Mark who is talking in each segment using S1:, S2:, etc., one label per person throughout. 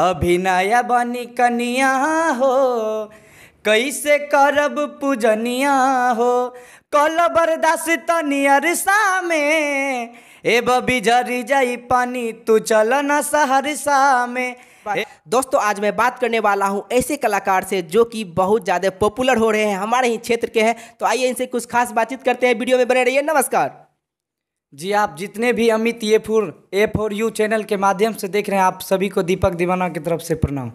S1: अभिनया बनी कनिया हो कैसे करब पूजनिया हो कल बरदास तनियर में ए बबी जरी जाई पानी तू चल न सहरसा में
S2: दोस्तों आज मैं बात करने वाला हूं ऐसे कलाकार से जो कि बहुत ज़्यादा पॉपुलर हो रहे हैं हमारे ही क्षेत्र के हैं तो आइए इनसे कुछ खास बातचीत करते हैं वीडियो में बने रहिए नमस्कार
S1: जी आप जितने भी अमित ये four A four U channel के माध्यम से देख रहे हैं आप सभी को दीपक दीवाना की तरफ से प्रणाम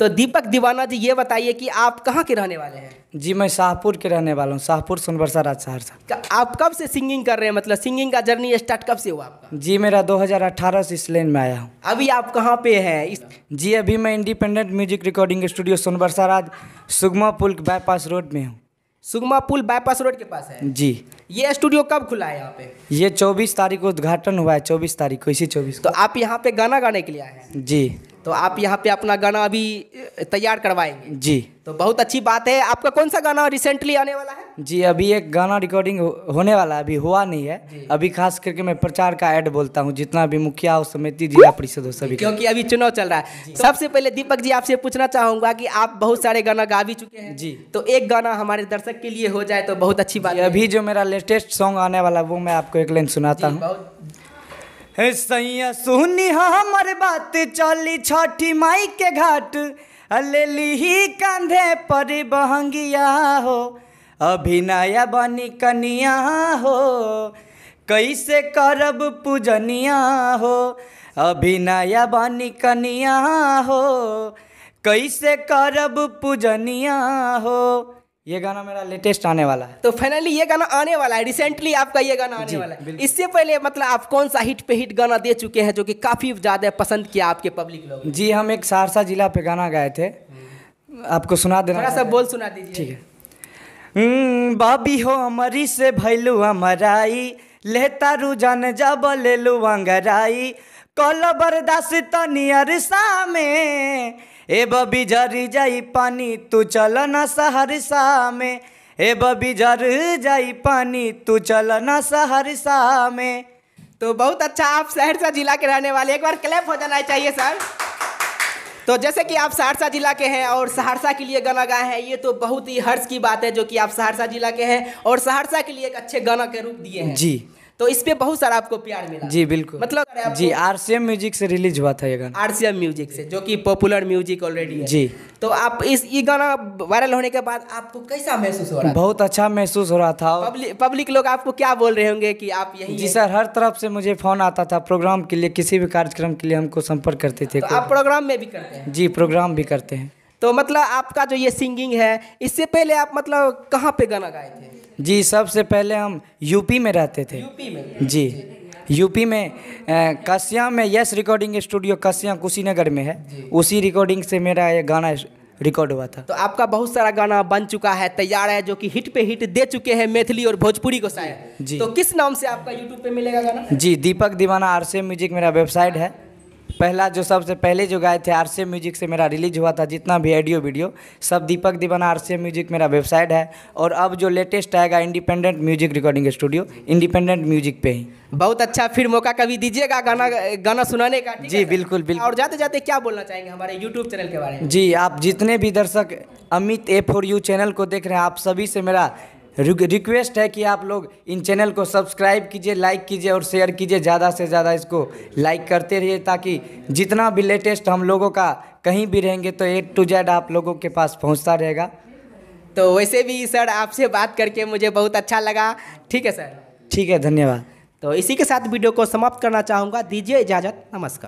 S1: तो दीपक दीवाना जी ये बताइए कि आप कहाँ के रहने वाले हैं जी मैं शाहपुर के रहने वाला हूँ शाहपुर सोनबरसा राज सहरसा
S2: आप कब से सिंगिंग कर रहे हैं मतलब सिंगिंग का जर्नी स्टार्ट कब से हुआ आपका
S1: जी मेरा 2018 से इस लाइन में आया हूँ अभी आप कहाँ पे हैं इस... जी अभी मैं independent music recording studio Sonbarsa Raj Sugma पुल बाईपास रोड में हूँ
S2: सुगमा पुल बाईपास रोड के पास है जी ये स्टूडियो कब खुला है यहाँ पे
S1: ये चौबीस तारीख को उद्घाटन हुआ है चौबीस तारीख को इसी चौबीस तो
S2: आप यहाँ पे गाना गाने के लिए आए हैं जी तो आप यहाँ पे अपना गाना अभी तैयार करवाएंगे जी तो बहुत अच्छी बात है आपका कौन सा गाना रिसेंटली आने वाला
S1: है जी अभी एक गाना रिकॉर्डिंग होने वाला है अभी हुआ नहीं है अभी खास करके मैं प्रचार का ऐड बोलता हूँ जितना भी मुखिया हो समिति जिला परिषद हो सभी क्योंकि अभी चुनाव चल रहा
S2: है तो सबसे पहले दीपक जी आपसे पूछना चाहूंगा की आप बहुत सारे गाना गा भी चुके हैं जी तो एक गाना
S1: हमारे दर्शक के लिए हो जाए तो बहुत अच्छी बात है अभी जो मेरा लेटेस्ट सॉन्ग आने वाला है वो मैं आपको एक लाइन सुनाता हूँ हे सैया सुनी हाँ, हमर बात चली छठी माई के घाट ले कंधे पर बहंगिया हो अभिनया बनी कनिया हो कैसे करब पूजनिया हो अभिनया बनी कनिया हो कैसे करब पूजनिया हो ये गाना मेरा लेटेस्ट आने वाला है
S2: तो फाइनली ये गाना आने वाला है रिसेंटली आपका ये गाना आने वाला है इससे पहले मतलब आप कौन सा हिट पे हिट गाना दे चुके हैं जो कि काफ़ी ज़्यादा पसंद किया आपके पब्लिक लोग
S1: जी हम एक सहरसा जिला पे गाना गाए थे आपको सुना देना थोड़ा सा बोल
S2: सुना दीजिए ठीक
S1: है हम्म, बाबी हो अमरी से भैलू अमराई लेता रुझान जब ले लू अंगराई कल बरदास तो नियर सामे ए बबी जर जाई पानी तू चल ना सहरसा में ए बबी जर जाई पानी तू चल ना सहरसा में तो बहुत अच्छा आप सहरसा जिला के रहने वाले एक बार क्लैप हो जाना चाहिए सर
S2: तो जैसे कि आप सहरसा जिला के हैं और सहरसा के लिए गाना गाए हैं ये तो बहुत ही हर्ष की बात है जो कि आप सहरसा जिला के हैं और सहरसा के लिए एक अच्छे गाना के रूप दिए हैं जी तो इस पे बहुत सारा आपको प्यार मिला जी बिल्कुल मतलब जी
S1: आरसीएम म्यूजिक से रिलीज हुआ था ये गाना
S2: आरसीएम म्यूजिक से जो कि पॉपुलर म्यूजिक ऑलरेडी है जी तो आप इस ये गाना वायरल होने के बाद आपको कैसा महसूस हो रहा था
S1: बहुत अच्छा महसूस हो रहा था
S2: पब्लिक लोग आपको क्या बोल रहे होंगे कि आप यही जी
S1: सर हर तरफ से मुझे फोन आता था प्रोग्राम के लिए किसी भी कार्यक्रम के लिए हमको संपर्क करते थे तो आप
S2: प्रोग्राम में भी करते
S1: हैं जी प्रोग्राम भी करते हैं
S2: तो मतलब आपका जो ये सिंगिंग है इससे पहले आप मतलब कहाँ पे गाना गाए
S1: थे जी सबसे पहले हम यूपी में रहते थे यूपी में जी यूपी में कश्याम में yes recording studio Kashyam Kushinagar में है उसी रिकॉर्डिंग से मेरा ये गाना रिकॉर्ड हुआ था
S2: तो आपका बहुत सारा गाना बन चुका है तैयार है जो कि हिट पे हिट दे चुके हैं मैथिली और भोजपुरी को शायद जी तो किस नाम से आपका यूट्यूब पे मिलेगा गाना
S1: जी दीपक दीवाना आरसे म्यूजिक मेरा वेबसाइट है पहला जो सबसे पहले जो गाए थे आर म्यूजिक से मेरा रिलीज हुआ था जितना भी ऑडियो वीडियो सब दीपक दीवाना आर म्यूजिक मेरा वेबसाइट है और अब जो लेटेस्ट आएगा independent music recording studio independent music पे ही बहुत अच्छा फिर मौका कभी दीजिएगा गाना गाना सुनाने का जी बिल्कुल बिल्कुल और
S2: जाते जाते क्या बोलना चाहेंगे हमारे यूट्यूब चैनल के बारे
S1: में जी आप जितने भी दर्शक Amit A for you channel को देख रहे हैं आप सभी से मेरा रिक्वेस्ट है कि आप लोग इन चैनल को सब्सक्राइब कीजिए लाइक कीजिए और शेयर कीजिए ज़्यादा से ज़्यादा इसको लाइक करते रहिए ताकि जितना भी लेटेस्ट हम लोगों का कहीं भी रहेंगे तो ए टू जेड आप लोगों के पास पहुंचता रहेगा तो वैसे भी सर आपसे बात करके मुझे बहुत अच्छा लगा ठीक है सर ठीक है धन्यवाद तो
S2: इसी के साथ वीडियो को समाप्त करना चाहूँगा दीजिए इजाज़त नमस्कार